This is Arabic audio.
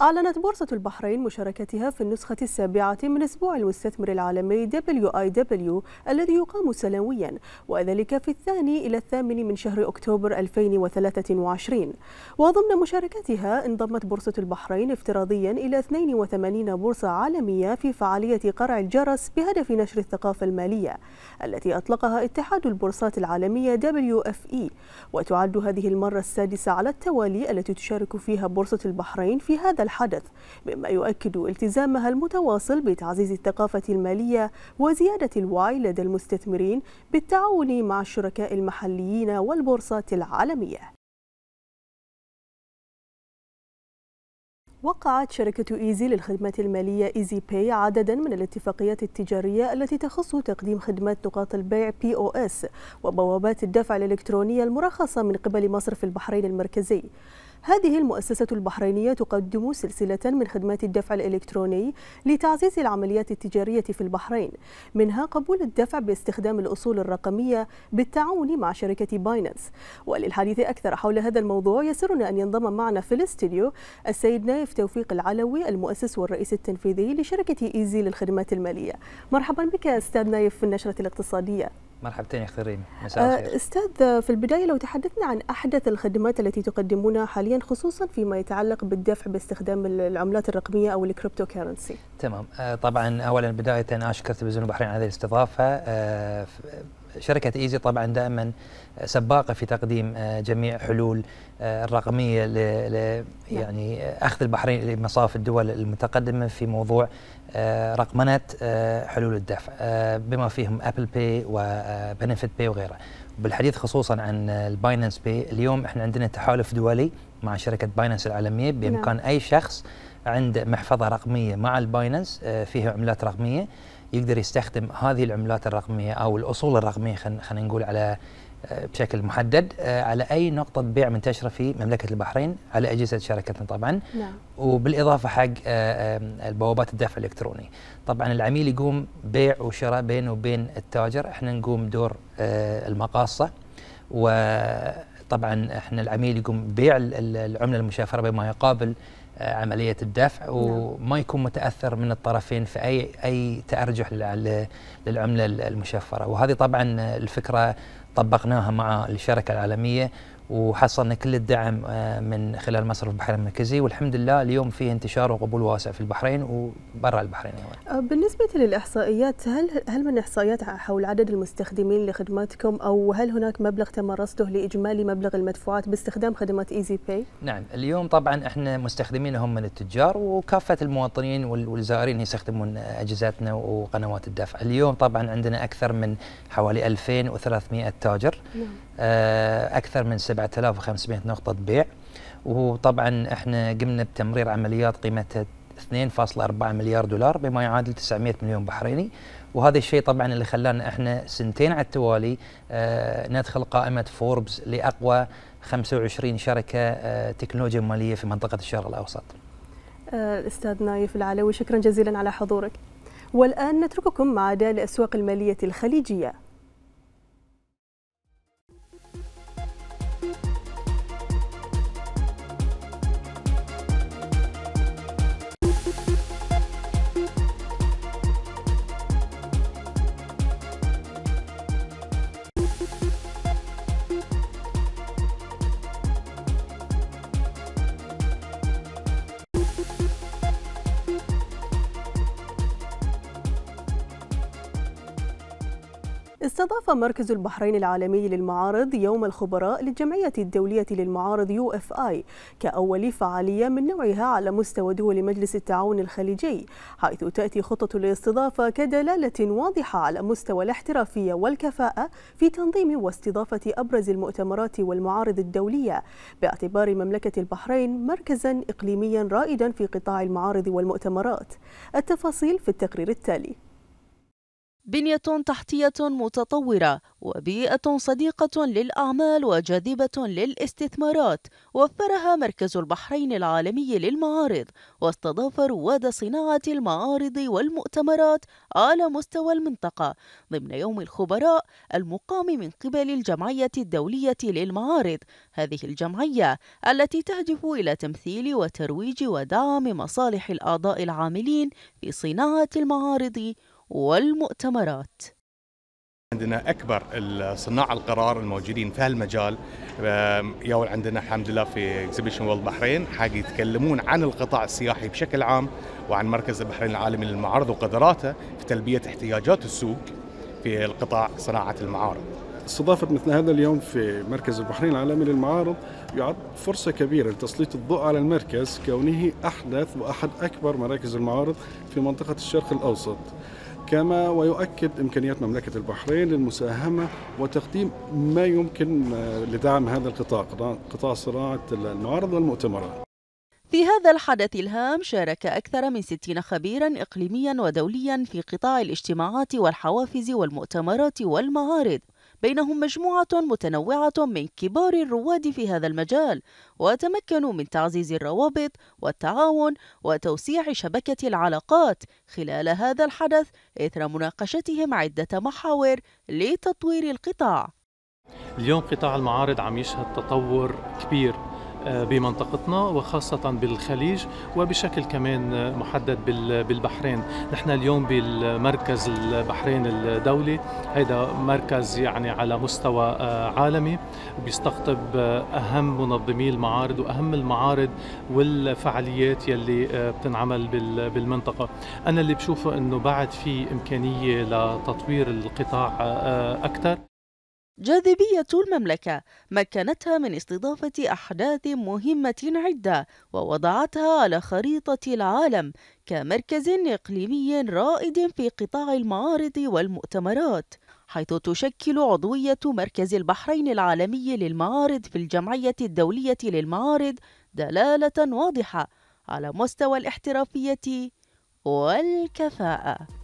أعلنت بورصة البحرين مشاركتها في النسخة السابعة من أسبوع المستثمر العالمي WIW الذي يقام سنويا وذلك في الثاني إلى الثامن من شهر أكتوبر 2023 وضمن مشاركتها انضمت بورصة البحرين افتراضيا إلى 82 بورصة عالمية في فعالية قرع الجرس بهدف نشر الثقافة المالية التي أطلقها اتحاد البورصات العالمية WFE وتعد هذه المرة السادسة على التوالي التي تشارك فيها بورصة البحرين في هذا الحدث مما يؤكد التزامها المتواصل بتعزيز الثقافة المالية وزيادة الوعي لدى المستثمرين بالتعاون مع الشركاء المحليين والبورصات العالمية وقعت شركة إيزي للخدمات المالية إيزي باي عددا من الاتفاقيات التجارية التي تخص تقديم خدمات نقاط البيع بي او اس وبوابات الدفع الإلكترونية المرخصة من قبل مصرف البحرين المركزي هذه المؤسسة البحرينية تقدم سلسلة من خدمات الدفع الإلكتروني لتعزيز العمليات التجارية في البحرين منها قبول الدفع باستخدام الأصول الرقمية بالتعاون مع شركة بايننس وللحديث أكثر حول هذا الموضوع يسرنا أن ينضم معنا في الاستديو السيد نايف توفيق العلوي المؤسس والرئيس التنفيذي لشركة إيزي للخدمات المالية مرحبا بك أستاذ نايف في النشرة الاقتصادية مرحبتين يا اخت ريم مساء آه، الخير استاذ في البدايه لو تحدثنا عن احدث الخدمات التي تقدمونها حاليا خصوصا فيما يتعلق بالدفع باستخدام العملات الرقميه او الكريبتو كيرنسي تمام آه، طبعا اولا بدايه اشكر تلفزيون البحرين على هذه الاستضافه آه، شركة إيزي طبعا دائما سباقة في تقديم آه، جميع حلول آه، الرقمية ل نعم. يعني آه، أخذ البحرين لمصاف الدول المتقدمة في موضوع رقمنة حلول الدفع بما فيهم أبل باي وبنفيت باي وغيرها بالحديث خصوصا عن الباينانس باي اليوم احنا عندنا تحالف دولي مع شركة باينانس العالمية بإمكان نعم. أي شخص عنده محفظة رقمية مع الباينانس فيها عملات رقمية يقدر يستخدم هذه العملات الرقميه او الاصول الرقميه خلينا نقول على آه، بشكل محدد آه، على اي نقطه بيع منتشره في مملكه البحرين على اجهزه شركتنا طبعا نعم. وبالاضافه حق آه، البوابات الدفع الالكتروني طبعا العميل يقوم بيع وشراء بينه وبين التاجر احنا نقوم دور المقاصه وطبعا احنا العميل يقوم بيع العمله المشفره بما يقابل آه، عمليه الدفع نعم. وما يكون متاثر من الطرفين في اي اي تارجح للعمله المشفره وهذه طبعا الفكره طبقناها مع الشركه العالميه وحصلنا كل الدعم آه، من خلال مصرف البحرين المركزي والحمد لله اليوم في انتشار وقبول واسع في البحرين وبرا البحرين يعني. ايضا. آه، بالنسبه للاحصائيات هل هل من احصائيات حول عدد المستخدمين لخدماتكم او هل هناك مبلغ تمرسته لاجمالي مبلغ المدفوعات باستخدام خدمات ايزي e باي؟ نعم اليوم طبعا احنا مستخدمين هم من التجار وكافه المواطنين والزائرين يستخدمون اجهزتنا وقنوات الدفع. اليوم طبعا عندنا اكثر من حوالي 2300 التاجر نعم. آه، أكثر من 7500 نقطة بيع وطبعا احنا قمنا بتمرير عمليات قيمتها 2.4 مليار دولار بما يعادل 900 مليون بحريني وهذا الشيء طبعا اللي خلانا احنا سنتين على التوالي آه، ندخل قائمه فوربس لاقوى 25 شركه آه، تكنولوجيا ماليه في منطقه الشرق الاوسط. استاذ نايف العلوي شكرا جزيلا على حضورك. والان نترككم مع اداء الاسواق الماليه الخليجيه. استضاف مركز البحرين العالمي للمعارض يوم الخبراء للجمعية الدولية للمعارض يو اف اي كأول فعالية من نوعها على مستوى دول مجلس التعاون الخليجي حيث تأتي خطة الاستضافة كدلالة واضحة على مستوى الاحترافية والكفاءة في تنظيم واستضافة أبرز المؤتمرات والمعارض الدولية باعتبار مملكة البحرين مركزا إقليميا رائدا في قطاع المعارض والمؤتمرات التفاصيل في التقرير التالي بنية تحتية متطورة وبيئة صديقة للأعمال وجاذبة للاستثمارات وفرها مركز البحرين العالمي للمعارض واستضاف رواد صناعة المعارض والمؤتمرات على مستوى المنطقة ضمن يوم الخبراء المقام من قبل الجمعية الدولية للمعارض هذه الجمعية التي تهدف إلى تمثيل وترويج ودعم مصالح الأعضاء العاملين في صناعة المعارض والمؤتمرات عندنا اكبر صناع القرار الموجودين في هالمجال يوم عندنا الحمد لله في اكزيبيشن وورلد بحرين حق يتكلمون عن القطاع السياحي بشكل عام وعن مركز البحرين العالمي للمعارض وقدراته في تلبيه احتياجات السوق في القطاع صناعه المعارض. استضافة مثل هذا اليوم في مركز البحرين العالمي للمعارض يعد فرصة كبيرة لتسليط الضوء على المركز كونه أحدث وأحد أكبر مراكز المعارض في منطقة الشرق الأوسط كما ويؤكد إمكانيات مملكة البحرين للمساهمة وتقديم ما يمكن لدعم هذا القطاع قطاع صناعة المعارض والمؤتمرات في هذا الحدث الهام شارك أكثر من 60 خبيرا إقليميا ودوليا في قطاع الاجتماعات والحوافز والمؤتمرات والمعارض بينهم مجموعة متنوعة من كبار الرواد في هذا المجال وتمكنوا من تعزيز الروابط والتعاون وتوسيع شبكة العلاقات خلال هذا الحدث إثر مناقشتهم عدة محاور لتطوير القطاع اليوم قطاع المعارض عم يشهد تطور كبير بمنطقتنا وخاصة بالخليج وبشكل كمان محدد بالبحرين نحن اليوم بالمركز البحرين الدولي هذا مركز يعني على مستوى آه، عالمي بيستقطب آه، أهم منظمي المعارض وأهم المعارض والفعاليات يلي آه، بتنعمل بالمنطقة أنا اللي بشوفه أنه بعد في إمكانية لتطوير القطاع أكثر جاذبية المملكة مكنتها من استضافة أحداث مهمة عدة ووضعتها على خريطة العالم كمركز إقليمي رائد في قطاع المعارض والمؤتمرات حيث تشكل عضوية مركز البحرين العالمي للمعارض في الجمعية الدولية للمعارض دلالة واضحة على مستوى الاحترافية والكفاءة